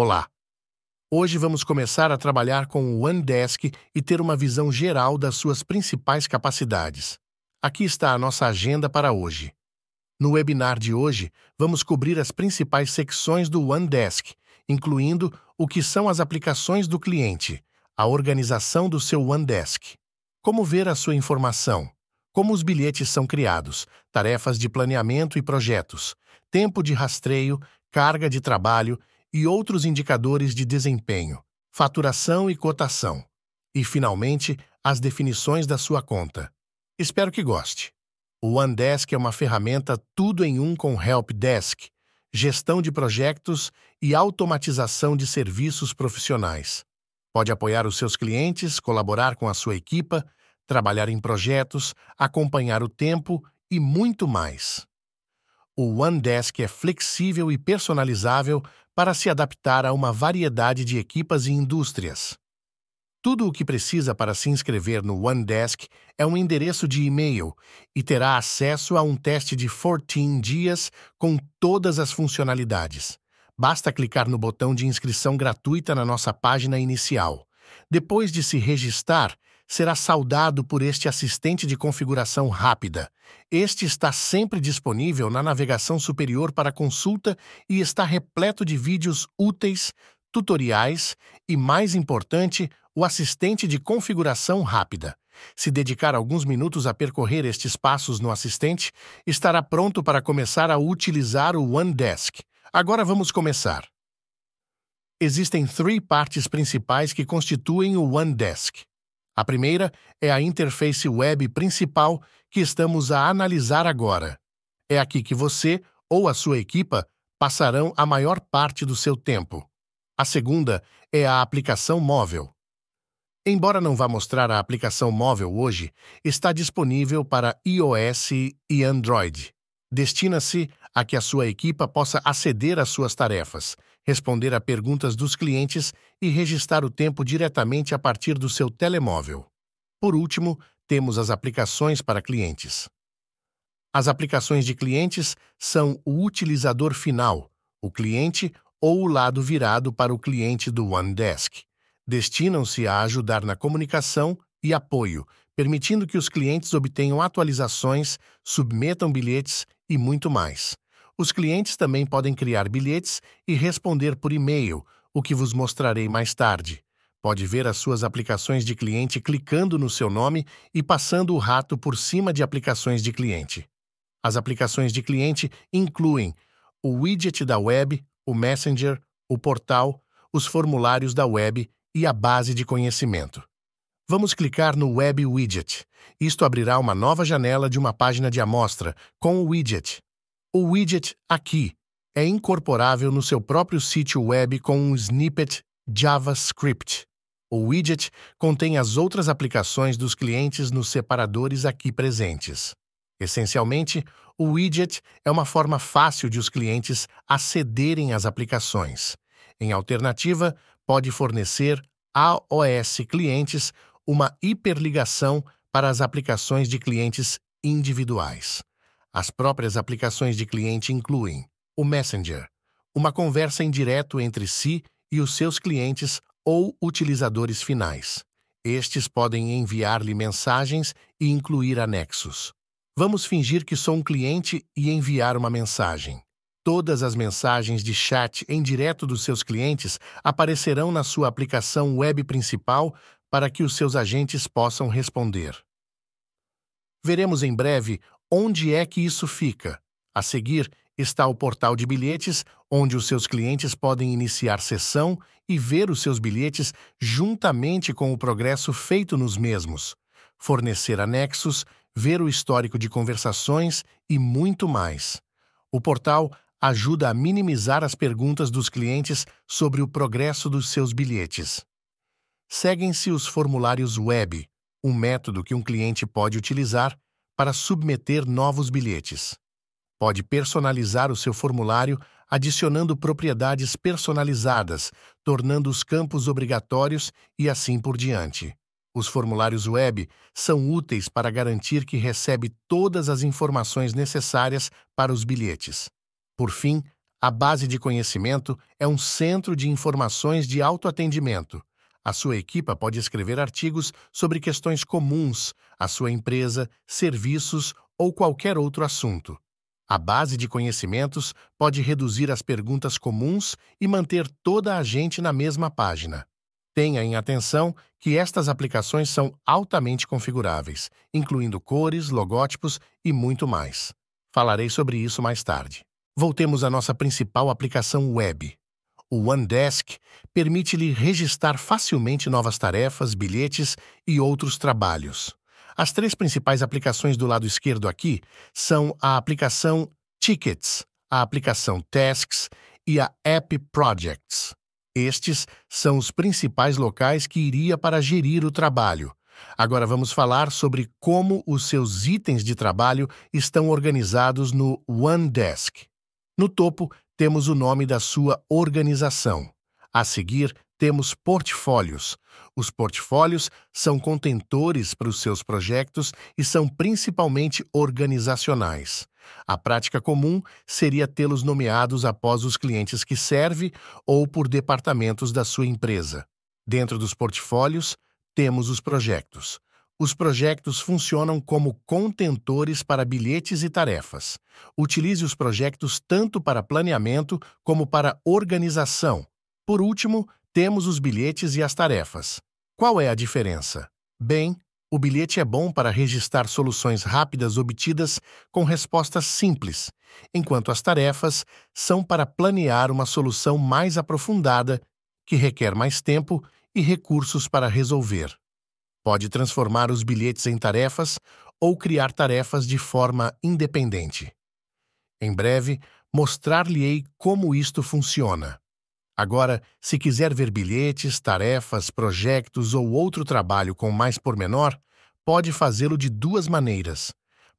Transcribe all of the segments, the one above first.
Olá! Hoje vamos começar a trabalhar com o OneDesk e ter uma visão geral das suas principais capacidades. Aqui está a nossa agenda para hoje. No webinar de hoje, vamos cobrir as principais secções do OneDesk, incluindo o que são as aplicações do cliente, a organização do seu OneDesk, como ver a sua informação, como os bilhetes são criados, tarefas de planeamento e projetos, tempo de rastreio, carga de trabalho e outros indicadores de desempenho, faturação e cotação. E, finalmente, as definições da sua conta. Espero que goste. O OneDesk é uma ferramenta tudo em um com Help Desk, gestão de projetos e automatização de serviços profissionais. Pode apoiar os seus clientes, colaborar com a sua equipa, trabalhar em projetos, acompanhar o tempo e muito mais. O OneDesk é flexível e personalizável para se adaptar a uma variedade de equipas e indústrias. Tudo o que precisa para se inscrever no OneDesk é um endereço de e-mail e terá acesso a um teste de 14 dias com todas as funcionalidades. Basta clicar no botão de inscrição gratuita na nossa página inicial. Depois de se registrar, será saudado por este assistente de configuração rápida. Este está sempre disponível na navegação superior para consulta e está repleto de vídeos úteis, tutoriais e, mais importante, o assistente de configuração rápida. Se dedicar alguns minutos a percorrer estes passos no assistente, estará pronto para começar a utilizar o OneDesk. Agora vamos começar. Existem três partes principais que constituem o OneDesk. A primeira é a interface web principal que estamos a analisar agora. É aqui que você ou a sua equipa passarão a maior parte do seu tempo. A segunda é a aplicação móvel. Embora não vá mostrar a aplicação móvel hoje, está disponível para iOS e Android. Destina-se a que a sua equipa possa aceder às suas tarefas, responder a perguntas dos clientes e registrar o tempo diretamente a partir do seu telemóvel. Por último, temos as aplicações para clientes. As aplicações de clientes são o utilizador final, o cliente ou o lado virado para o cliente do OneDesk. Destinam-se a ajudar na comunicação e apoio, permitindo que os clientes obtenham atualizações, submetam bilhetes e muito mais. Os clientes também podem criar bilhetes e responder por e-mail, o que vos mostrarei mais tarde. Pode ver as suas aplicações de cliente clicando no seu nome e passando o rato por cima de aplicações de cliente. As aplicações de cliente incluem o widget da web, o Messenger, o portal, os formulários da web e a base de conhecimento. Vamos clicar no Web Widget. Isto abrirá uma nova janela de uma página de amostra com o widget. O widget aqui é incorporável no seu próprio sítio web com um snippet JavaScript. O widget contém as outras aplicações dos clientes nos separadores aqui presentes. Essencialmente, o widget é uma forma fácil de os clientes acederem às aplicações. Em alternativa, pode fornecer aos clientes uma hiperligação para as aplicações de clientes individuais. As próprias aplicações de cliente incluem o Messenger, uma conversa em direto entre si e os seus clientes ou utilizadores finais. Estes podem enviar-lhe mensagens e incluir anexos. Vamos fingir que sou um cliente e enviar uma mensagem. Todas as mensagens de chat em direto dos seus clientes aparecerão na sua aplicação web principal para que os seus agentes possam responder. Veremos em breve onde é que isso fica. A seguir está o portal de bilhetes, onde os seus clientes podem iniciar sessão e ver os seus bilhetes juntamente com o progresso feito nos mesmos, fornecer anexos, ver o histórico de conversações e muito mais. O portal ajuda a minimizar as perguntas dos clientes sobre o progresso dos seus bilhetes. Seguem-se os formulários web, um método que um cliente pode utilizar para submeter novos bilhetes. Pode personalizar o seu formulário adicionando propriedades personalizadas, tornando os campos obrigatórios e assim por diante. Os formulários web são úteis para garantir que recebe todas as informações necessárias para os bilhetes. Por fim, a base de conhecimento é um centro de informações de autoatendimento, a sua equipa pode escrever artigos sobre questões comuns à sua empresa, serviços ou qualquer outro assunto. A base de conhecimentos pode reduzir as perguntas comuns e manter toda a gente na mesma página. Tenha em atenção que estas aplicações são altamente configuráveis, incluindo cores, logótipos e muito mais. Falarei sobre isso mais tarde. Voltemos à nossa principal aplicação web, o OneDesk permite-lhe registrar facilmente novas tarefas, bilhetes e outros trabalhos. As três principais aplicações do lado esquerdo aqui são a aplicação Tickets, a aplicação Tasks e a App Projects. Estes são os principais locais que iria para gerir o trabalho. Agora vamos falar sobre como os seus itens de trabalho estão organizados no OneDesk. No topo temos o nome da sua organização. A seguir, temos portfólios. Os portfólios são contentores para os seus projetos e são principalmente organizacionais. A prática comum seria tê-los nomeados após os clientes que serve ou por departamentos da sua empresa. Dentro dos portfólios, temos os projetos. Os projetos funcionam como contentores para bilhetes e tarefas. Utilize os projetos tanto para planeamento como para organização. Por último, temos os bilhetes e as tarefas. Qual é a diferença? Bem, o bilhete é bom para registrar soluções rápidas obtidas com respostas simples, enquanto as tarefas são para planear uma solução mais aprofundada, que requer mais tempo e recursos para resolver. Pode transformar os bilhetes em tarefas ou criar tarefas de forma independente. Em breve, mostrar-lhe-ei como isto funciona. Agora, se quiser ver bilhetes, tarefas, projetos ou outro trabalho com mais pormenor, pode fazê-lo de duas maneiras.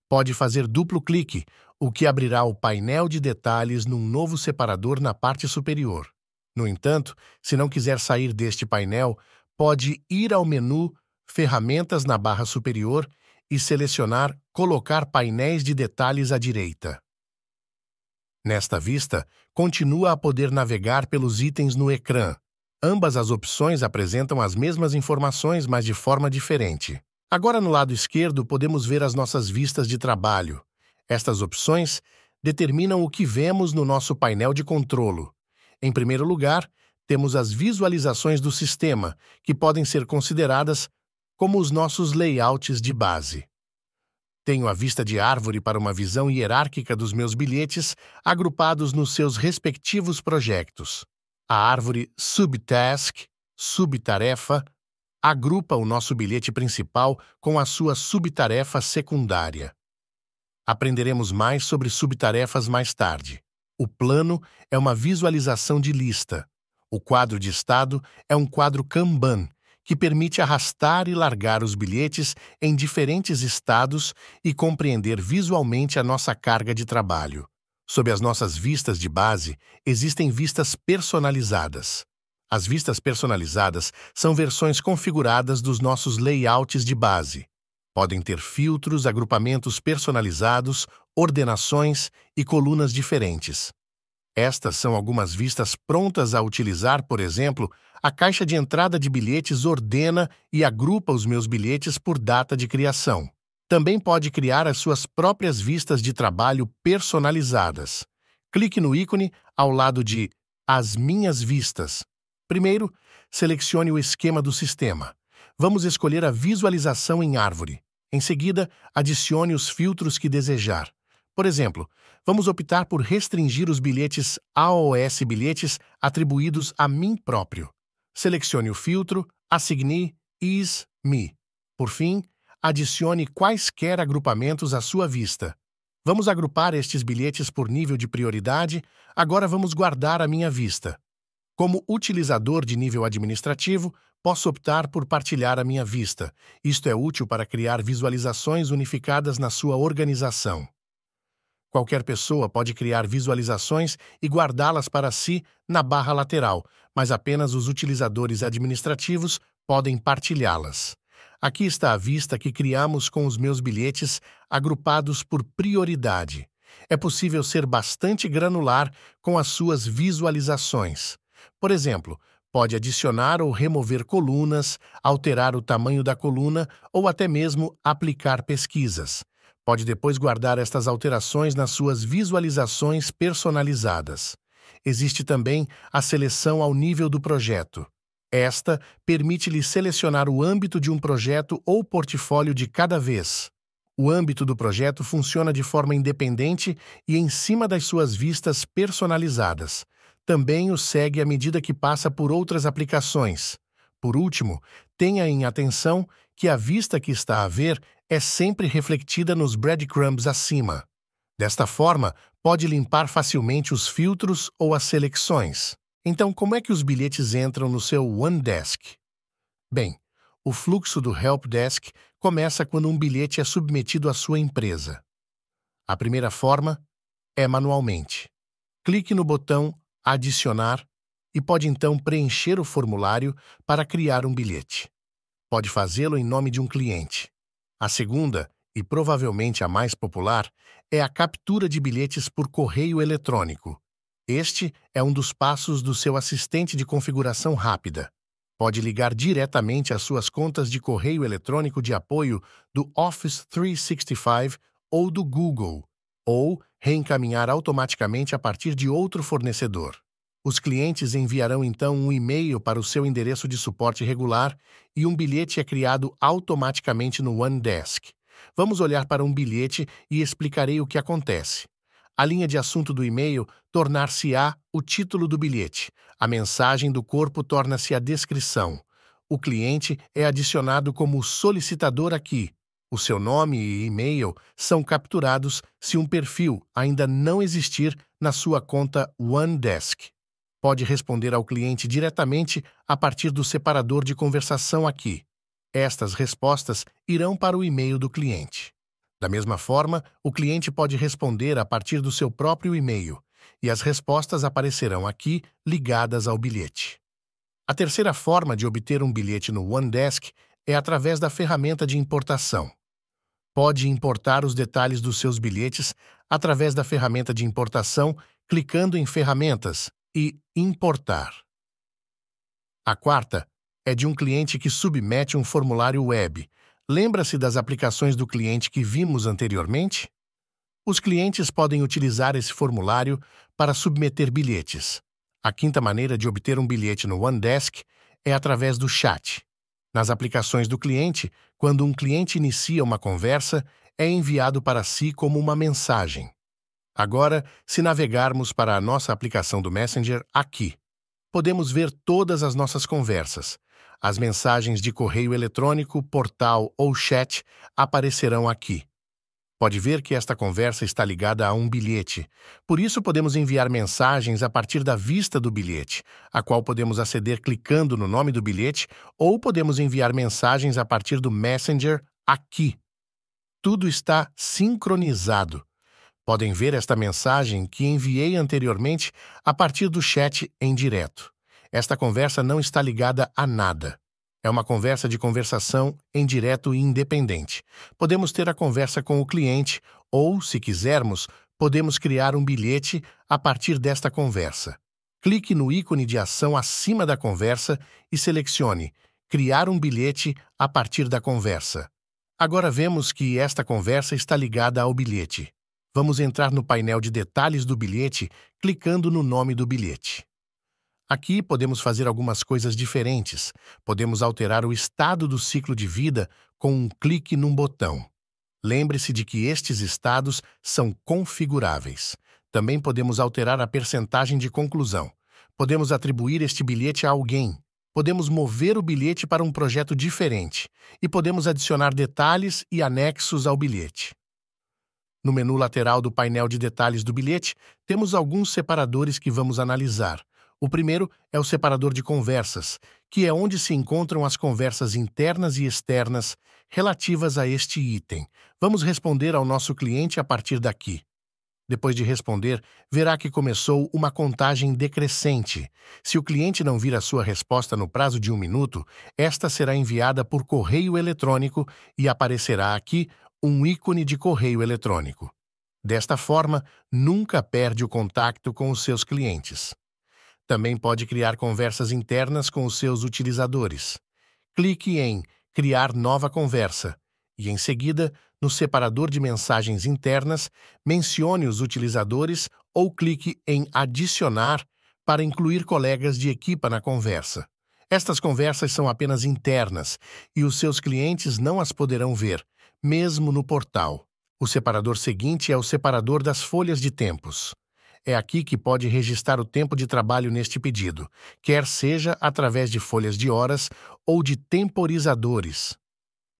Pode fazer duplo clique, o que abrirá o painel de detalhes num novo separador na parte superior. No entanto, se não quiser sair deste painel, pode ir ao menu Ferramentas na barra superior e selecionar Colocar painéis de detalhes à direita. Nesta vista, continua a poder navegar pelos itens no ecrã. Ambas as opções apresentam as mesmas informações, mas de forma diferente. Agora, no lado esquerdo, podemos ver as nossas vistas de trabalho. Estas opções determinam o que vemos no nosso painel de controlo. Em primeiro lugar, temos as visualizações do sistema, que podem ser consideradas como os nossos layouts de base. Tenho a vista de árvore para uma visão hierárquica dos meus bilhetes agrupados nos seus respectivos projetos. A árvore Subtask, Subtarefa, agrupa o nosso bilhete principal com a sua subtarefa secundária. Aprenderemos mais sobre subtarefas mais tarde. O plano é uma visualização de lista. O quadro de estado é um quadro Kanban que permite arrastar e largar os bilhetes em diferentes estados e compreender visualmente a nossa carga de trabalho. Sob as nossas vistas de base, existem vistas personalizadas. As vistas personalizadas são versões configuradas dos nossos layouts de base. Podem ter filtros, agrupamentos personalizados, ordenações e colunas diferentes. Estas são algumas vistas prontas a utilizar, por exemplo, a caixa de entrada de bilhetes ordena e agrupa os meus bilhetes por data de criação. Também pode criar as suas próprias vistas de trabalho personalizadas. Clique no ícone ao lado de As Minhas Vistas. Primeiro, selecione o esquema do sistema. Vamos escolher a visualização em árvore. Em seguida, adicione os filtros que desejar. Por exemplo, vamos optar por restringir os bilhetes AOS bilhetes atribuídos a mim próprio. Selecione o filtro, assigne is me. Por fim, adicione quaisquer agrupamentos à sua vista. Vamos agrupar estes bilhetes por nível de prioridade, agora vamos guardar a minha vista. Como utilizador de nível administrativo, posso optar por partilhar a minha vista. Isto é útil para criar visualizações unificadas na sua organização. Qualquer pessoa pode criar visualizações e guardá-las para si na barra lateral, mas apenas os utilizadores administrativos podem partilhá-las. Aqui está a vista que criamos com os meus bilhetes agrupados por prioridade. É possível ser bastante granular com as suas visualizações. Por exemplo, pode adicionar ou remover colunas, alterar o tamanho da coluna ou até mesmo aplicar pesquisas. Pode depois guardar estas alterações nas suas visualizações personalizadas. Existe também a seleção ao nível do projeto. Esta permite-lhe selecionar o âmbito de um projeto ou portfólio de cada vez. O âmbito do projeto funciona de forma independente e em cima das suas vistas personalizadas. Também o segue à medida que passa por outras aplicações. Por último, tenha em atenção que a vista que está a ver é sempre refletida nos breadcrumbs acima. Desta forma, pode limpar facilmente os filtros ou as seleções. Então, como é que os bilhetes entram no seu OneDesk? Bem, o fluxo do Help Desk começa quando um bilhete é submetido à sua empresa. A primeira forma é manualmente. Clique no botão Adicionar e pode então preencher o formulário para criar um bilhete pode fazê-lo em nome de um cliente. A segunda, e provavelmente a mais popular, é a captura de bilhetes por correio eletrônico. Este é um dos passos do seu assistente de configuração rápida. Pode ligar diretamente às suas contas de correio eletrônico de apoio do Office 365 ou do Google, ou reencaminhar automaticamente a partir de outro fornecedor. Os clientes enviarão então um e-mail para o seu endereço de suporte regular e um bilhete é criado automaticamente no OneDesk. Vamos olhar para um bilhete e explicarei o que acontece. A linha de assunto do e-mail tornar-se-á o título do bilhete. A mensagem do corpo torna-se a descrição. O cliente é adicionado como solicitador aqui. O seu nome e e-mail são capturados se um perfil ainda não existir na sua conta OneDesk pode responder ao cliente diretamente a partir do separador de conversação aqui. Estas respostas irão para o e-mail do cliente. Da mesma forma, o cliente pode responder a partir do seu próprio e-mail, e as respostas aparecerão aqui ligadas ao bilhete. A terceira forma de obter um bilhete no OneDesk é através da ferramenta de importação. Pode importar os detalhes dos seus bilhetes através da ferramenta de importação clicando em Ferramentas e importar. A quarta é de um cliente que submete um formulário web. Lembra-se das aplicações do cliente que vimos anteriormente? Os clientes podem utilizar esse formulário para submeter bilhetes. A quinta maneira de obter um bilhete no OneDesk é através do chat. Nas aplicações do cliente, quando um cliente inicia uma conversa, é enviado para si como uma mensagem. Agora, se navegarmos para a nossa aplicação do Messenger aqui, podemos ver todas as nossas conversas. As mensagens de correio eletrônico, portal ou chat aparecerão aqui. Pode ver que esta conversa está ligada a um bilhete, por isso podemos enviar mensagens a partir da vista do bilhete, a qual podemos aceder clicando no nome do bilhete, ou podemos enviar mensagens a partir do Messenger aqui. Tudo está sincronizado Podem ver esta mensagem que enviei anteriormente a partir do chat em direto. Esta conversa não está ligada a nada. É uma conversa de conversação em direto e independente. Podemos ter a conversa com o cliente ou, se quisermos, podemos criar um bilhete a partir desta conversa. Clique no ícone de ação acima da conversa e selecione Criar um bilhete a partir da conversa. Agora vemos que esta conversa está ligada ao bilhete. Vamos entrar no painel de detalhes do bilhete clicando no nome do bilhete. Aqui podemos fazer algumas coisas diferentes. Podemos alterar o estado do ciclo de vida com um clique num botão. Lembre-se de que estes estados são configuráveis. Também podemos alterar a percentagem de conclusão. Podemos atribuir este bilhete a alguém. Podemos mover o bilhete para um projeto diferente e podemos adicionar detalhes e anexos ao bilhete. No menu lateral do painel de detalhes do bilhete, temos alguns separadores que vamos analisar. O primeiro é o separador de conversas, que é onde se encontram as conversas internas e externas relativas a este item. Vamos responder ao nosso cliente a partir daqui. Depois de responder, verá que começou uma contagem decrescente. Se o cliente não vir a sua resposta no prazo de um minuto, esta será enviada por correio eletrônico e aparecerá aqui um ícone de correio eletrônico. Desta forma, nunca perde o contato com os seus clientes. Também pode criar conversas internas com os seus utilizadores. Clique em Criar nova conversa e, em seguida, no separador de mensagens internas, mencione os utilizadores ou clique em Adicionar para incluir colegas de equipa na conversa. Estas conversas são apenas internas e os seus clientes não as poderão ver, mesmo no portal. O separador seguinte é o separador das folhas de tempos. É aqui que pode registrar o tempo de trabalho neste pedido, quer seja através de folhas de horas ou de temporizadores.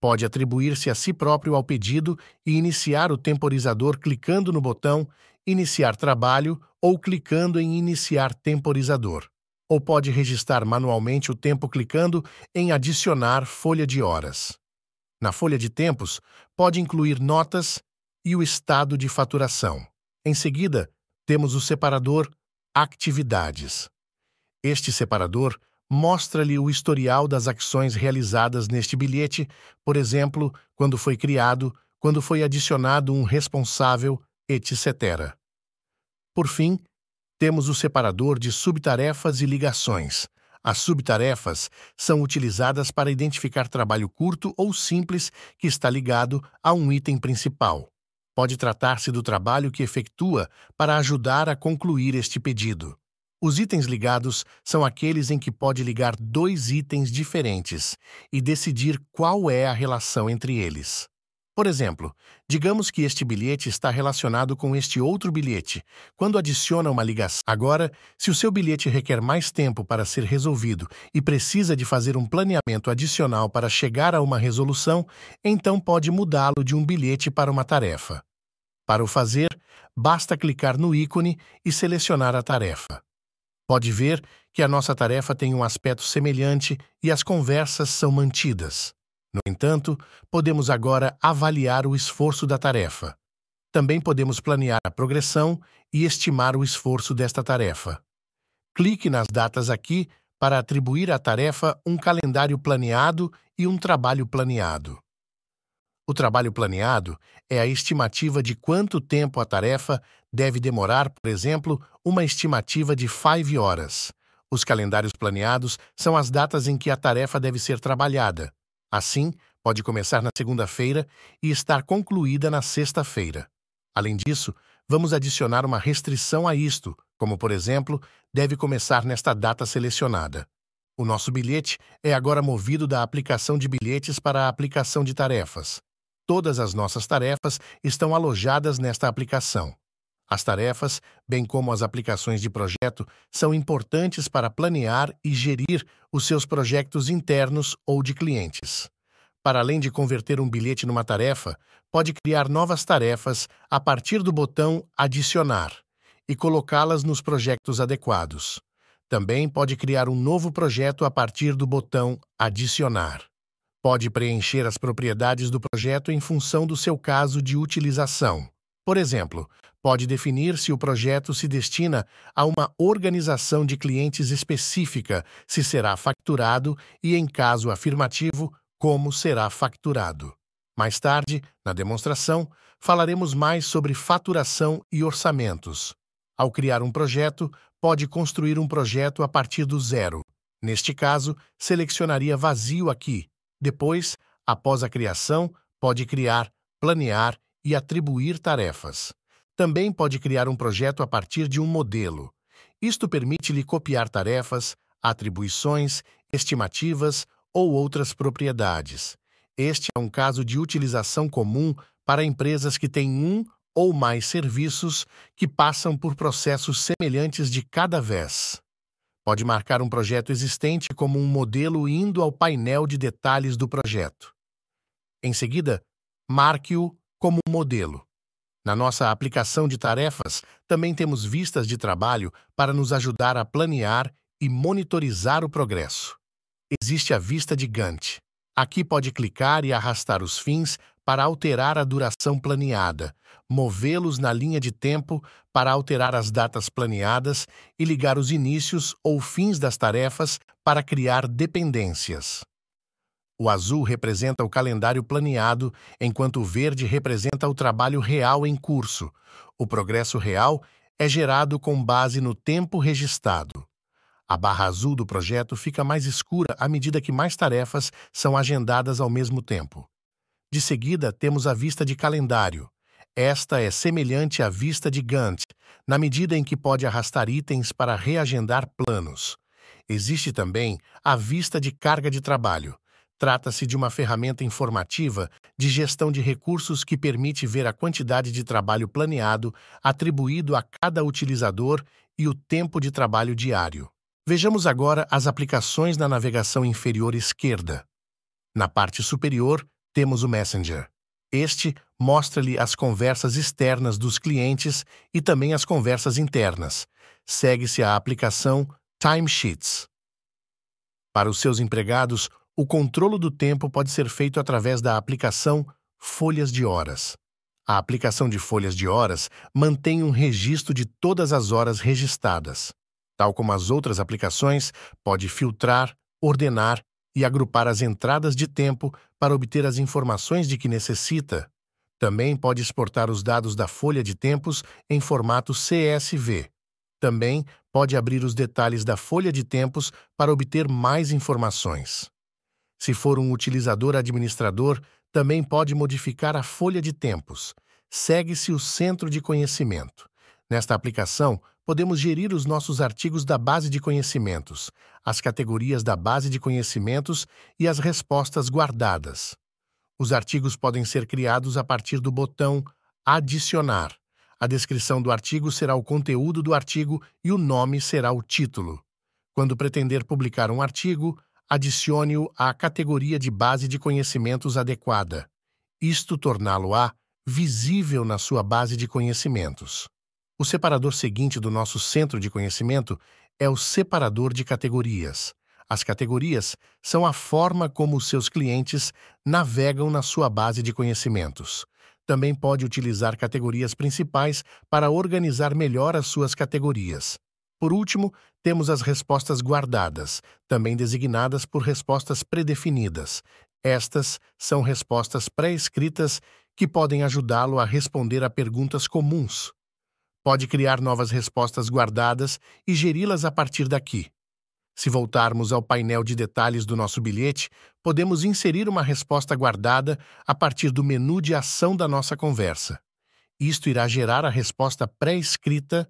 Pode atribuir-se a si próprio ao pedido e iniciar o temporizador clicando no botão Iniciar trabalho ou clicando em Iniciar temporizador. Ou pode registrar manualmente o tempo clicando em Adicionar folha de horas na folha de tempos, pode incluir notas e o estado de faturação. Em seguida, temos o separador Atividades. Este separador mostra-lhe o historial das ações realizadas neste bilhete, por exemplo, quando foi criado, quando foi adicionado um responsável, etc. Por fim, temos o separador de subtarefas e ligações. As subtarefas são utilizadas para identificar trabalho curto ou simples que está ligado a um item principal. Pode tratar-se do trabalho que efetua para ajudar a concluir este pedido. Os itens ligados são aqueles em que pode ligar dois itens diferentes e decidir qual é a relação entre eles. Por exemplo, digamos que este bilhete está relacionado com este outro bilhete, quando adiciona uma ligação. Agora, se o seu bilhete requer mais tempo para ser resolvido e precisa de fazer um planeamento adicional para chegar a uma resolução, então pode mudá-lo de um bilhete para uma tarefa. Para o fazer, basta clicar no ícone e selecionar a tarefa. Pode ver que a nossa tarefa tem um aspecto semelhante e as conversas são mantidas. No entanto, podemos agora avaliar o esforço da tarefa. Também podemos planear a progressão e estimar o esforço desta tarefa. Clique nas datas aqui para atribuir à tarefa um calendário planeado e um trabalho planeado. O trabalho planeado é a estimativa de quanto tempo a tarefa deve demorar, por exemplo, uma estimativa de 5 horas. Os calendários planeados são as datas em que a tarefa deve ser trabalhada. Assim, pode começar na segunda-feira e estar concluída na sexta-feira. Além disso, vamos adicionar uma restrição a isto, como, por exemplo, deve começar nesta data selecionada. O nosso bilhete é agora movido da aplicação de bilhetes para a aplicação de tarefas. Todas as nossas tarefas estão alojadas nesta aplicação. As tarefas, bem como as aplicações de projeto, são importantes para planear e gerir os seus projetos internos ou de clientes. Para além de converter um bilhete numa tarefa, pode criar novas tarefas a partir do botão Adicionar e colocá-las nos projetos adequados. Também pode criar um novo projeto a partir do botão Adicionar. Pode preencher as propriedades do projeto em função do seu caso de utilização. Por exemplo, Pode definir se o projeto se destina a uma organização de clientes específica, se será facturado e, em caso afirmativo, como será facturado. Mais tarde, na demonstração, falaremos mais sobre faturação e orçamentos. Ao criar um projeto, pode construir um projeto a partir do zero. Neste caso, selecionaria vazio aqui. Depois, após a criação, pode criar, planear e atribuir tarefas. Também pode criar um projeto a partir de um modelo. Isto permite-lhe copiar tarefas, atribuições, estimativas ou outras propriedades. Este é um caso de utilização comum para empresas que têm um ou mais serviços que passam por processos semelhantes de cada vez. Pode marcar um projeto existente como um modelo indo ao painel de detalhes do projeto. Em seguida, marque-o como um modelo. Na nossa aplicação de tarefas, também temos vistas de trabalho para nos ajudar a planear e monitorizar o progresso. Existe a vista de Gantt. Aqui pode clicar e arrastar os fins para alterar a duração planeada, movê-los na linha de tempo para alterar as datas planeadas e ligar os inícios ou fins das tarefas para criar dependências. O azul representa o calendário planeado, enquanto o verde representa o trabalho real em curso. O progresso real é gerado com base no tempo registrado. A barra azul do projeto fica mais escura à medida que mais tarefas são agendadas ao mesmo tempo. De seguida, temos a vista de calendário. Esta é semelhante à vista de Gantt, na medida em que pode arrastar itens para reagendar planos. Existe também a vista de carga de trabalho Trata-se de uma ferramenta informativa de gestão de recursos que permite ver a quantidade de trabalho planeado atribuído a cada utilizador e o tempo de trabalho diário. Vejamos agora as aplicações na navegação inferior esquerda. Na parte superior, temos o Messenger. Este mostra-lhe as conversas externas dos clientes e também as conversas internas. Segue-se a aplicação Timesheets. Para os seus empregados, o controlo do tempo pode ser feito através da aplicação folhas de horas. A aplicação de folhas de horas mantém um registro de todas as horas registradas. Tal como as outras aplicações, pode filtrar, ordenar e agrupar as entradas de tempo para obter as informações de que necessita. Também pode exportar os dados da folha de tempos em formato CSV. Também pode abrir os detalhes da folha de tempos para obter mais informações. Se for um utilizador administrador, também pode modificar a folha de tempos. Segue-se o Centro de Conhecimento. Nesta aplicação, podemos gerir os nossos artigos da base de conhecimentos, as categorias da base de conhecimentos e as respostas guardadas. Os artigos podem ser criados a partir do botão Adicionar. A descrição do artigo será o conteúdo do artigo e o nome será o título. Quando pretender publicar um artigo, adicione-o à categoria de base de conhecimentos adequada. Isto torná-lo-á visível na sua base de conhecimentos. O separador seguinte do nosso centro de conhecimento é o separador de categorias. As categorias são a forma como os seus clientes navegam na sua base de conhecimentos. Também pode utilizar categorias principais para organizar melhor as suas categorias. Por último, temos as respostas guardadas, também designadas por respostas predefinidas. Estas são respostas pré-escritas que podem ajudá-lo a responder a perguntas comuns. Pode criar novas respostas guardadas e geri-las a partir daqui. Se voltarmos ao painel de detalhes do nosso bilhete, podemos inserir uma resposta guardada a partir do menu de ação da nossa conversa. Isto irá gerar a resposta pré-escrita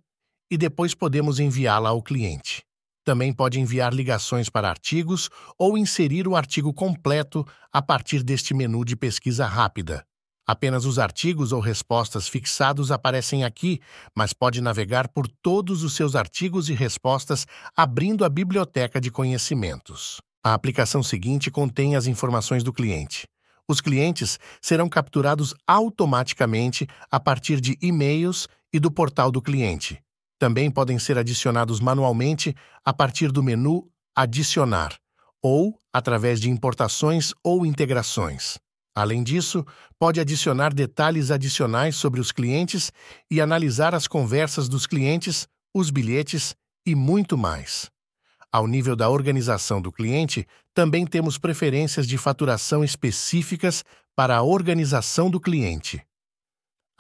e depois podemos enviá-la ao cliente. Também pode enviar ligações para artigos ou inserir o artigo completo a partir deste menu de pesquisa rápida. Apenas os artigos ou respostas fixados aparecem aqui, mas pode navegar por todos os seus artigos e respostas abrindo a biblioteca de conhecimentos. A aplicação seguinte contém as informações do cliente. Os clientes serão capturados automaticamente a partir de e-mails e do portal do cliente. Também podem ser adicionados manualmente a partir do menu Adicionar ou através de importações ou integrações. Além disso, pode adicionar detalhes adicionais sobre os clientes e analisar as conversas dos clientes, os bilhetes e muito mais. Ao nível da organização do cliente, também temos preferências de faturação específicas para a organização do cliente.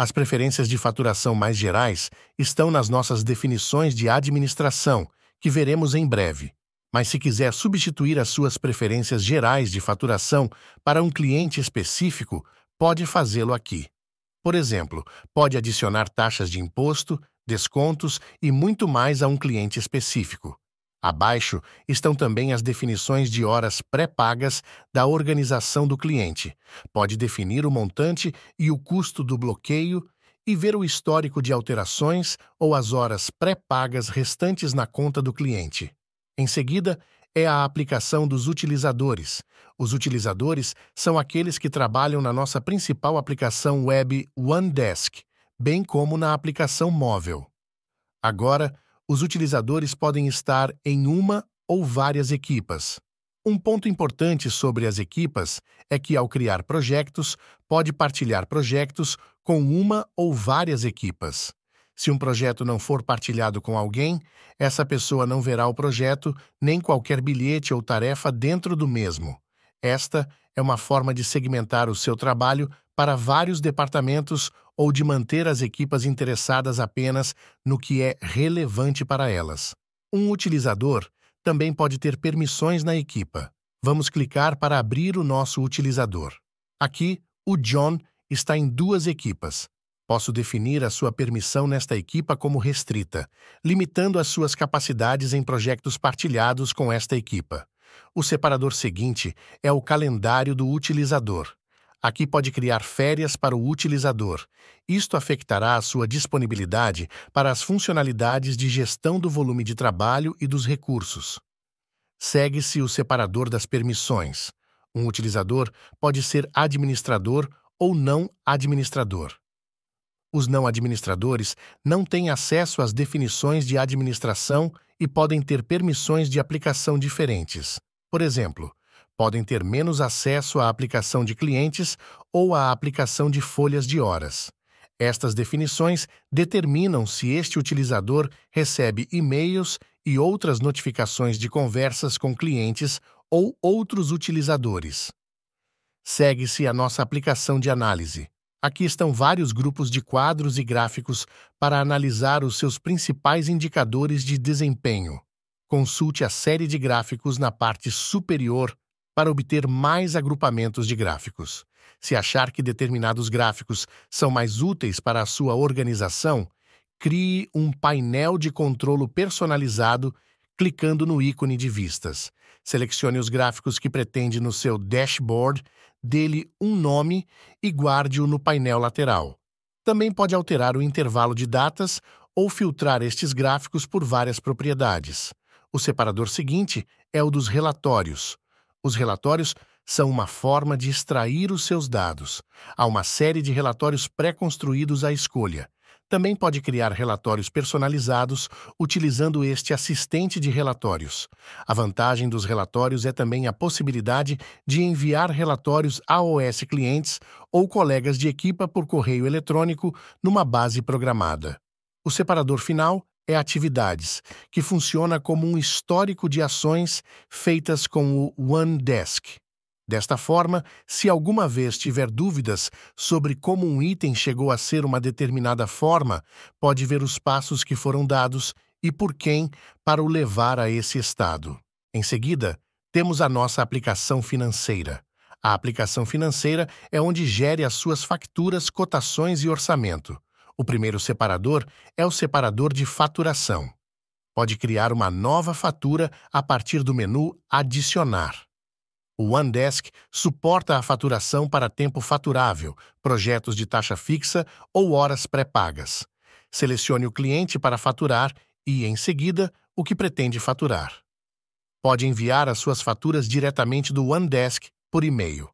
As preferências de faturação mais gerais estão nas nossas definições de administração, que veremos em breve. Mas se quiser substituir as suas preferências gerais de faturação para um cliente específico, pode fazê-lo aqui. Por exemplo, pode adicionar taxas de imposto, descontos e muito mais a um cliente específico. Abaixo estão também as definições de horas pré-pagas da organização do cliente. Pode definir o montante e o custo do bloqueio e ver o histórico de alterações ou as horas pré-pagas restantes na conta do cliente. Em seguida, é a aplicação dos utilizadores. Os utilizadores são aqueles que trabalham na nossa principal aplicação web OneDesk, bem como na aplicação móvel. Agora, os utilizadores podem estar em uma ou várias equipas. Um ponto importante sobre as equipas é que, ao criar projetos, pode partilhar projetos com uma ou várias equipas. Se um projeto não for partilhado com alguém, essa pessoa não verá o projeto nem qualquer bilhete ou tarefa dentro do mesmo. Esta é uma forma de segmentar o seu trabalho para vários departamentos ou de manter as equipas interessadas apenas no que é relevante para elas. Um utilizador também pode ter permissões na equipa. Vamos clicar para abrir o nosso utilizador. Aqui, o John está em duas equipas. Posso definir a sua permissão nesta equipa como restrita, limitando as suas capacidades em projetos partilhados com esta equipa. O separador seguinte é o calendário do utilizador. Aqui pode criar férias para o utilizador. Isto afetará a sua disponibilidade para as funcionalidades de gestão do volume de trabalho e dos recursos. Segue-se o separador das permissões. Um utilizador pode ser administrador ou não administrador. Os não administradores não têm acesso às definições de administração e podem ter permissões de aplicação diferentes. Por exemplo, podem ter menos acesso à aplicação de clientes ou à aplicação de folhas de horas. Estas definições determinam se este utilizador recebe e-mails e outras notificações de conversas com clientes ou outros utilizadores. Segue-se a nossa aplicação de análise. Aqui estão vários grupos de quadros e gráficos para analisar os seus principais indicadores de desempenho. Consulte a série de gráficos na parte superior para obter mais agrupamentos de gráficos. Se achar que determinados gráficos são mais úteis para a sua organização, crie um painel de controlo personalizado clicando no ícone de vistas. Selecione os gráficos que pretende no seu dashboard, dê-lhe um nome e guarde-o no painel lateral. Também pode alterar o intervalo de datas ou filtrar estes gráficos por várias propriedades. O separador seguinte é o dos relatórios. Os relatórios são uma forma de extrair os seus dados. Há uma série de relatórios pré-construídos à escolha. Também pode criar relatórios personalizados utilizando este assistente de relatórios. A vantagem dos relatórios é também a possibilidade de enviar relatórios a OS clientes ou colegas de equipa por correio eletrônico numa base programada. O separador final é Atividades, que funciona como um histórico de ações feitas com o OneDesk. Desta forma, se alguma vez tiver dúvidas sobre como um item chegou a ser uma determinada forma, pode ver os passos que foram dados e por quem para o levar a esse estado. Em seguida, temos a nossa aplicação financeira. A aplicação financeira é onde gere as suas facturas, cotações e orçamento. O primeiro separador é o separador de faturação. Pode criar uma nova fatura a partir do menu Adicionar. O OneDesk suporta a faturação para tempo faturável, projetos de taxa fixa ou horas pré-pagas. Selecione o cliente para faturar e, em seguida, o que pretende faturar. Pode enviar as suas faturas diretamente do OneDesk por e-mail.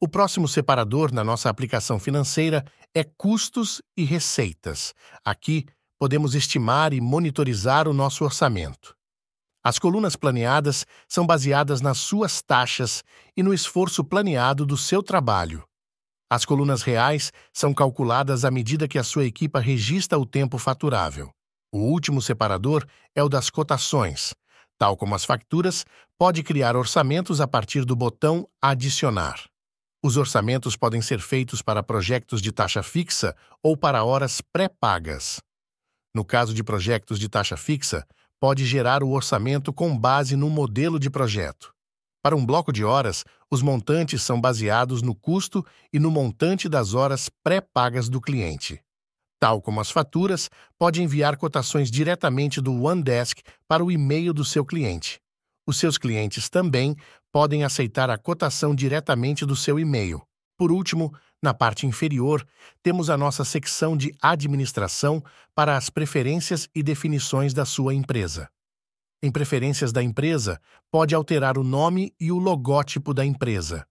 O próximo separador na nossa aplicação financeira é custos e receitas. Aqui podemos estimar e monitorizar o nosso orçamento. As colunas planeadas são baseadas nas suas taxas e no esforço planeado do seu trabalho. As colunas reais são calculadas à medida que a sua equipa registra o tempo faturável. O último separador é o das cotações. Tal como as facturas, pode criar orçamentos a partir do botão Adicionar. Os orçamentos podem ser feitos para projetos de taxa fixa ou para horas pré-pagas. No caso de projetos de taxa fixa, pode gerar o orçamento com base num modelo de projeto. Para um bloco de horas, os montantes são baseados no custo e no montante das horas pré-pagas do cliente. Tal como as faturas, pode enviar cotações diretamente do OneDesk para o e-mail do seu cliente. Os seus clientes também podem aceitar a cotação diretamente do seu e-mail. Por último, na parte inferior, temos a nossa secção de Administração para as preferências e definições da sua empresa. Em Preferências da empresa, pode alterar o nome e o logótipo da empresa.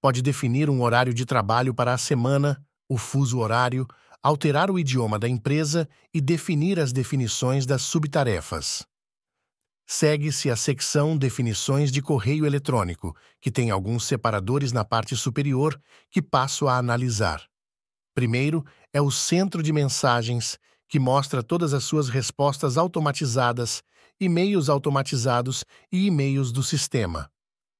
Pode definir um horário de trabalho para a semana, o fuso horário, alterar o idioma da empresa e definir as definições das subtarefas. Segue-se a secção Definições de correio eletrônico, que tem alguns separadores na parte superior que passo a analisar. Primeiro é o Centro de Mensagens, que mostra todas as suas respostas automatizadas, e-mails automatizados e e-mails do sistema.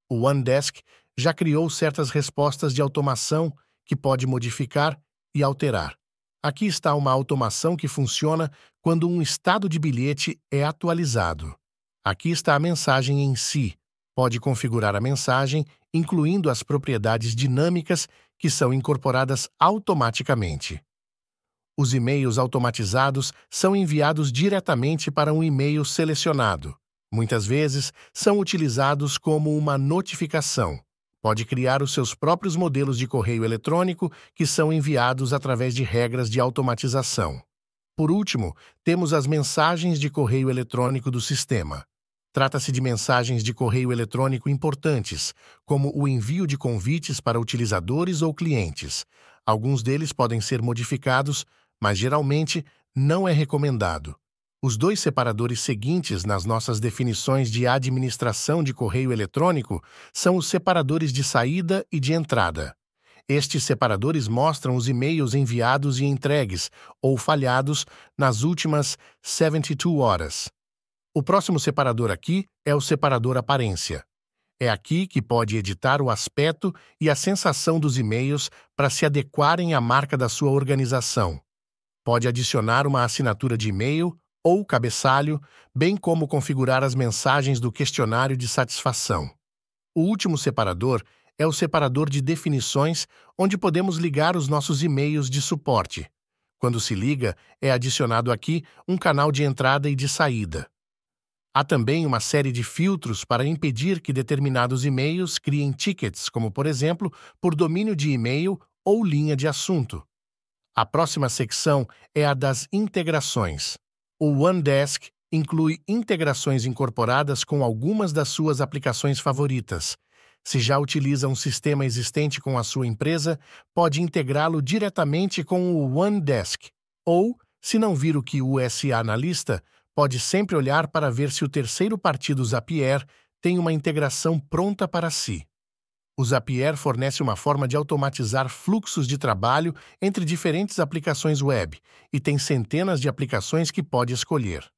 O OneDesk já criou certas respostas de automação que pode modificar e alterar. Aqui está uma automação que funciona quando um estado de bilhete é atualizado. Aqui está a mensagem em si. Pode configurar a mensagem, incluindo as propriedades dinâmicas que são incorporadas automaticamente. Os e-mails automatizados são enviados diretamente para um e-mail selecionado. Muitas vezes são utilizados como uma notificação. Pode criar os seus próprios modelos de correio eletrônico que são enviados através de regras de automatização. Por último, temos as mensagens de correio eletrônico do sistema. Trata-se de mensagens de correio eletrônico importantes, como o envio de convites para utilizadores ou clientes. Alguns deles podem ser modificados, mas geralmente não é recomendado. Os dois separadores seguintes nas nossas definições de administração de correio eletrônico são os separadores de saída e de entrada. Estes separadores mostram os e-mails enviados e entregues, ou falhados, nas últimas 72 horas. O próximo separador aqui é o separador aparência. É aqui que pode editar o aspecto e a sensação dos e-mails para se adequarem à marca da sua organização. Pode adicionar uma assinatura de e-mail ou cabeçalho, bem como configurar as mensagens do questionário de satisfação. O último separador é o separador de definições, onde podemos ligar os nossos e-mails de suporte. Quando se liga, é adicionado aqui um canal de entrada e de saída. Há também uma série de filtros para impedir que determinados e-mails criem tickets, como, por exemplo, por domínio de e-mail ou linha de assunto. A próxima secção é a das integrações. O OneDesk inclui integrações incorporadas com algumas das suas aplicações favoritas. Se já utiliza um sistema existente com a sua empresa, pode integrá-lo diretamente com o OneDesk. Ou, se não vir o que usa na lista, pode sempre olhar para ver se o terceiro partido Zapier tem uma integração pronta para si. O Zapier fornece uma forma de automatizar fluxos de trabalho entre diferentes aplicações web e tem centenas de aplicações que pode escolher.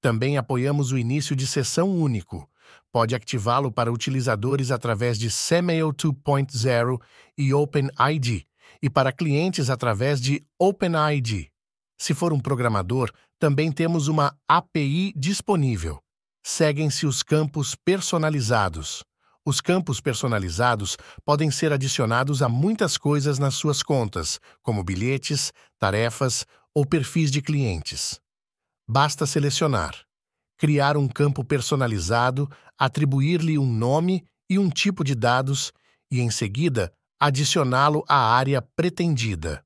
Também apoiamos o início de sessão único. Pode ativá-lo para utilizadores através de Semail 2.0 e OpenID, e para clientes através de OpenID. Se for um programador, também temos uma API disponível. Seguem-se os campos personalizados. Os campos personalizados podem ser adicionados a muitas coisas nas suas contas, como bilhetes, tarefas ou perfis de clientes. Basta selecionar, criar um campo personalizado, atribuir-lhe um nome e um tipo de dados e, em seguida, adicioná-lo à área pretendida.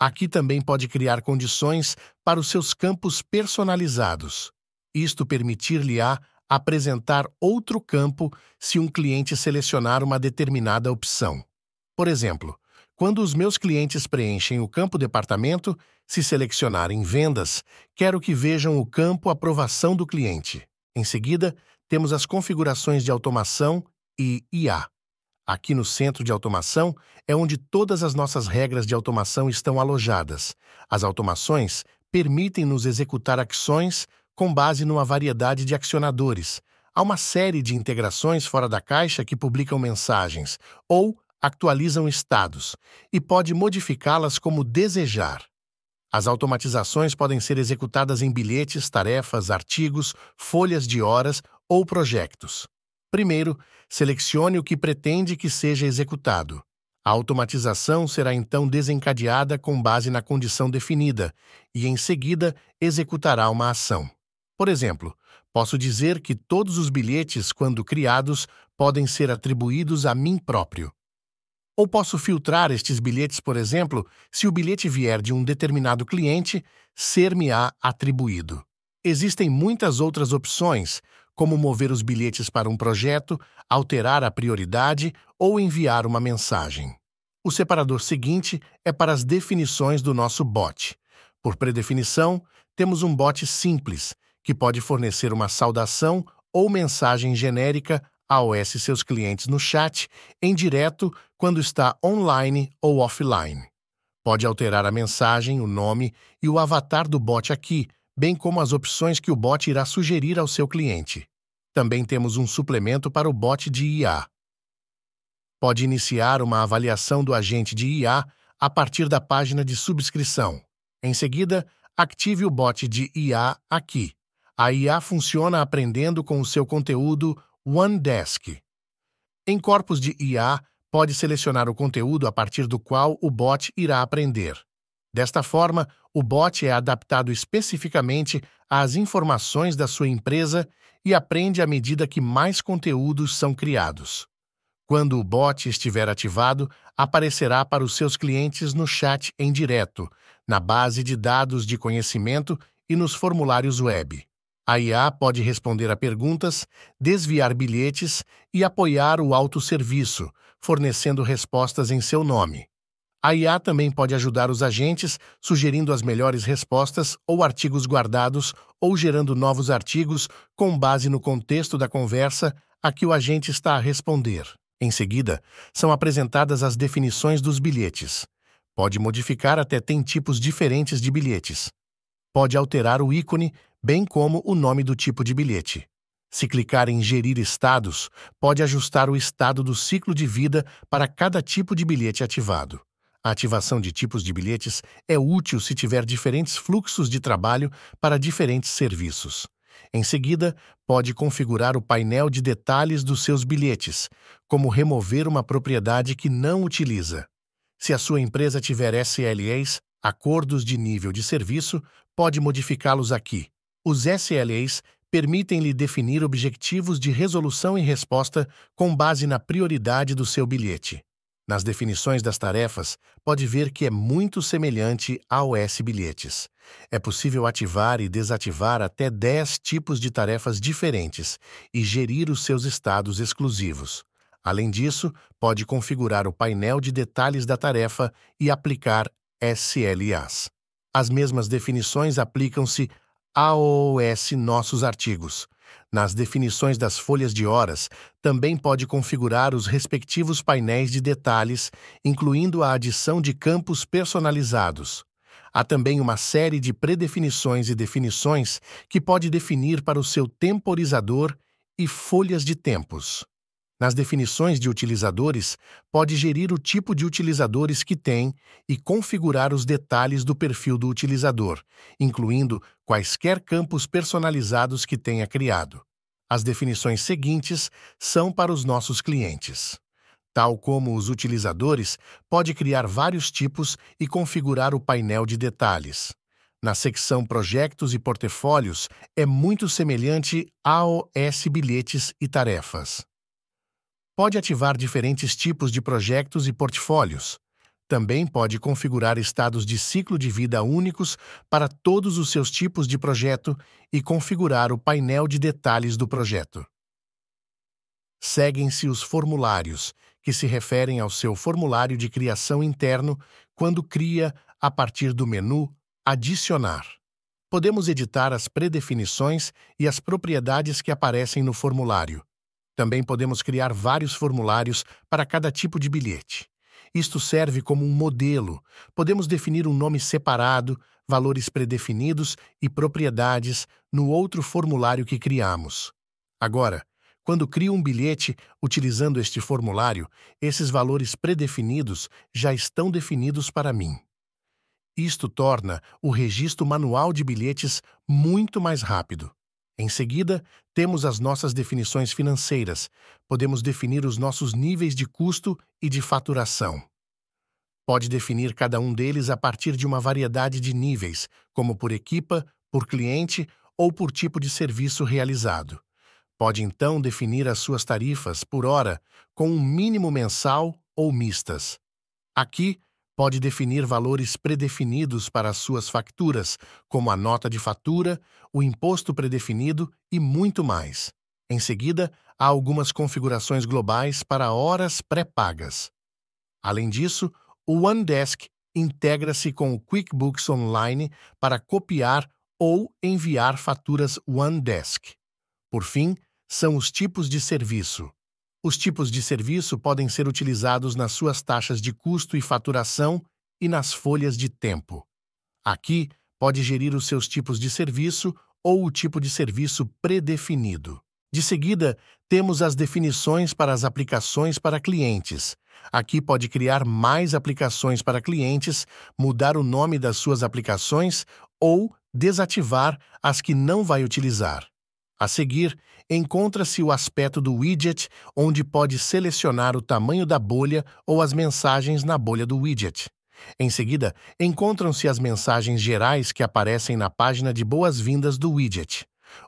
Aqui também pode criar condições para os seus campos personalizados. Isto permitir-lhe-á apresentar outro campo se um cliente selecionar uma determinada opção. Por exemplo, quando os meus clientes preenchem o campo departamento, se selecionarem vendas, quero que vejam o campo aprovação do cliente. Em seguida, temos as configurações de automação e IA. Aqui no centro de automação é onde todas as nossas regras de automação estão alojadas. As automações permitem-nos executar ações com base numa variedade de acionadores. Há uma série de integrações fora da caixa que publicam mensagens ou atualizam estados e pode modificá-las como desejar. As automatizações podem ser executadas em bilhetes, tarefas, artigos, folhas de horas ou projetos. Primeiro, selecione o que pretende que seja executado. A automatização será então desencadeada com base na condição definida e, em seguida, executará uma ação. Por exemplo, posso dizer que todos os bilhetes, quando criados, podem ser atribuídos a mim próprio. Ou posso filtrar estes bilhetes, por exemplo, se o bilhete vier de um determinado cliente, ser-me-á atribuído. Existem muitas outras opções, como mover os bilhetes para um projeto, alterar a prioridade ou enviar uma mensagem. O separador seguinte é para as definições do nosso bot. Por predefinição, temos um bot simples, que pode fornecer uma saudação ou mensagem genérica AOS seus clientes no chat, em direto, quando está online ou offline. Pode alterar a mensagem, o nome e o avatar do bot aqui, bem como as opções que o bot irá sugerir ao seu cliente. Também temos um suplemento para o bot de IA. Pode iniciar uma avaliação do agente de IA a partir da página de subscrição. Em seguida, active o bot de IA aqui. A IA funciona aprendendo com o seu conteúdo OneDesk. Em corpos de IA, pode selecionar o conteúdo a partir do qual o bot irá aprender. Desta forma, o bot é adaptado especificamente às informações da sua empresa e aprende à medida que mais conteúdos são criados. Quando o bot estiver ativado, aparecerá para os seus clientes no chat em direto, na base de dados de conhecimento e nos formulários web. A IA pode responder a perguntas, desviar bilhetes e apoiar o autosserviço, fornecendo respostas em seu nome. A IA também pode ajudar os agentes, sugerindo as melhores respostas ou artigos guardados ou gerando novos artigos com base no contexto da conversa a que o agente está a responder. Em seguida, são apresentadas as definições dos bilhetes. Pode modificar até tem tipos diferentes de bilhetes. Pode alterar o ícone, bem como o nome do tipo de bilhete. Se clicar em Gerir estados, pode ajustar o estado do ciclo de vida para cada tipo de bilhete ativado. A ativação de tipos de bilhetes é útil se tiver diferentes fluxos de trabalho para diferentes serviços. Em seguida, pode configurar o painel de detalhes dos seus bilhetes, como remover uma propriedade que não utiliza. Se a sua empresa tiver SLAs, acordos de nível de serviço, pode modificá-los aqui. Os SLAs permitem-lhe definir objetivos de resolução e resposta com base na prioridade do seu bilhete. Nas definições das tarefas, pode ver que é muito semelhante ao S-Bilhetes. É possível ativar e desativar até 10 tipos de tarefas diferentes e gerir os seus estados exclusivos. Além disso, pode configurar o painel de detalhes da tarefa e aplicar SLAs. As mesmas definições aplicam-se OS nossos artigos. Nas definições das folhas de horas, também pode configurar os respectivos painéis de detalhes, incluindo a adição de campos personalizados. Há também uma série de predefinições e definições que pode definir para o seu temporizador e folhas de tempos nas definições de utilizadores, pode gerir o tipo de utilizadores que tem e configurar os detalhes do perfil do utilizador, incluindo quaisquer campos personalizados que tenha criado. As definições seguintes são para os nossos clientes. Tal como os utilizadores, pode criar vários tipos e configurar o painel de detalhes. Na secção Projetos e portfólios é muito semelhante ao S Bilhetes e Tarefas. Pode ativar diferentes tipos de projetos e portfólios. Também pode configurar estados de ciclo de vida únicos para todos os seus tipos de projeto e configurar o painel de detalhes do projeto. Seguem-se os formulários, que se referem ao seu formulário de criação interno quando cria a partir do menu Adicionar. Podemos editar as predefinições e as propriedades que aparecem no formulário, também podemos criar vários formulários para cada tipo de bilhete. Isto serve como um modelo. Podemos definir um nome separado, valores predefinidos e propriedades no outro formulário que criamos. Agora, quando crio um bilhete utilizando este formulário, esses valores predefinidos já estão definidos para mim. Isto torna o registro manual de bilhetes muito mais rápido. Em seguida, temos as nossas definições financeiras. Podemos definir os nossos níveis de custo e de faturação. Pode definir cada um deles a partir de uma variedade de níveis, como por equipa, por cliente ou por tipo de serviço realizado. Pode então definir as suas tarifas por hora com um mínimo mensal ou mistas. Aqui, pode definir valores predefinidos para as suas facturas, como a nota de fatura, o imposto predefinido e muito mais. Em seguida, há algumas configurações globais para horas pré-pagas. Além disso, o OneDesk integra-se com o QuickBooks Online para copiar ou enviar faturas OneDesk. Por fim, são os tipos de serviço. Os tipos de serviço podem ser utilizados nas suas taxas de custo e faturação e nas folhas de tempo. Aqui, pode gerir os seus tipos de serviço ou o tipo de serviço predefinido. De seguida, temos as definições para as aplicações para clientes. Aqui pode criar mais aplicações para clientes, mudar o nome das suas aplicações ou desativar as que não vai utilizar. A seguir, encontra-se o aspecto do widget, onde pode selecionar o tamanho da bolha ou as mensagens na bolha do widget. Em seguida, encontram-se as mensagens gerais que aparecem na página de boas-vindas do widget.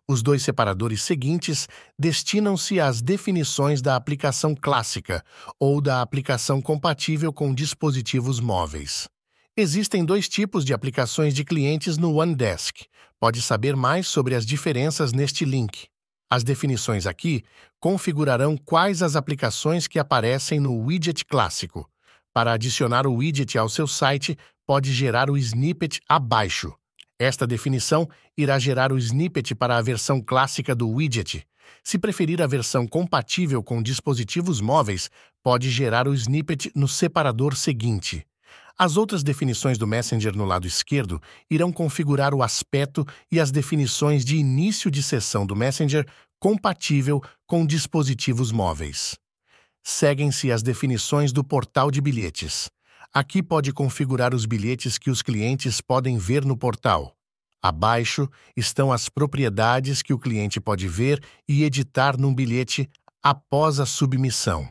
Os dois separadores seguintes destinam-se às definições da aplicação clássica ou da aplicação compatível com dispositivos móveis. Existem dois tipos de aplicações de clientes no OneDesk: pode saber mais sobre as diferenças neste link. As definições aqui configurarão quais as aplicações que aparecem no widget clássico. Para adicionar o widget ao seu site, pode gerar o snippet abaixo. Esta definição irá gerar o snippet para a versão clássica do widget. Se preferir a versão compatível com dispositivos móveis, pode gerar o snippet no separador seguinte. As outras definições do Messenger no lado esquerdo irão configurar o aspecto e as definições de início de sessão do Messenger compatível com dispositivos móveis. Seguem-se as definições do portal de bilhetes. Aqui pode configurar os bilhetes que os clientes podem ver no portal. Abaixo estão as propriedades que o cliente pode ver e editar num bilhete após a submissão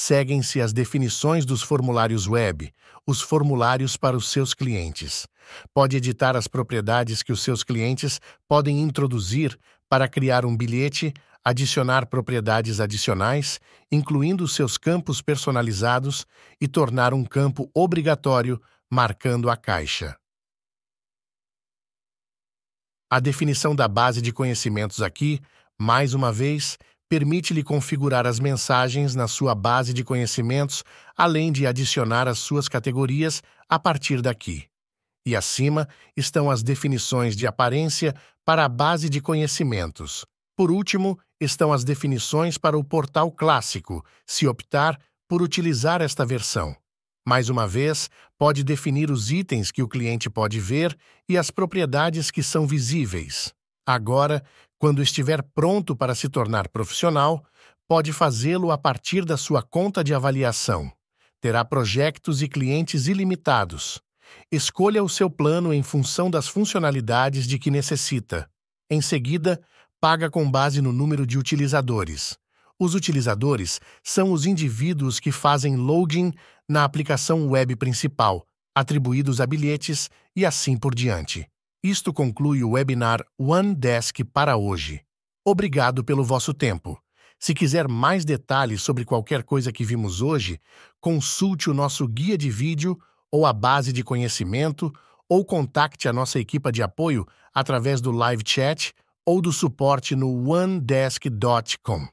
seguem-se as definições dos formulários web, os formulários para os seus clientes. Pode editar as propriedades que os seus clientes podem introduzir para criar um bilhete, adicionar propriedades adicionais, incluindo seus campos personalizados e tornar um campo obrigatório, marcando a caixa. A definição da base de conhecimentos aqui, mais uma vez, permite-lhe configurar as mensagens na sua base de conhecimentos, além de adicionar as suas categorias a partir daqui. E acima estão as definições de aparência para a base de conhecimentos. Por último, estão as definições para o portal clássico, se optar por utilizar esta versão. Mais uma vez, pode definir os itens que o cliente pode ver e as propriedades que são visíveis. Agora, quando estiver pronto para se tornar profissional, pode fazê-lo a partir da sua conta de avaliação. Terá projetos e clientes ilimitados. Escolha o seu plano em função das funcionalidades de que necessita. Em seguida, paga com base no número de utilizadores. Os utilizadores são os indivíduos que fazem login na aplicação web principal, atribuídos a bilhetes e assim por diante. Isto conclui o webinar One Desk para hoje. Obrigado pelo vosso tempo. Se quiser mais detalhes sobre qualquer coisa que vimos hoje, consulte o nosso guia de vídeo ou a base de conhecimento ou contacte a nossa equipe de apoio através do live chat ou do suporte no onedesk.com.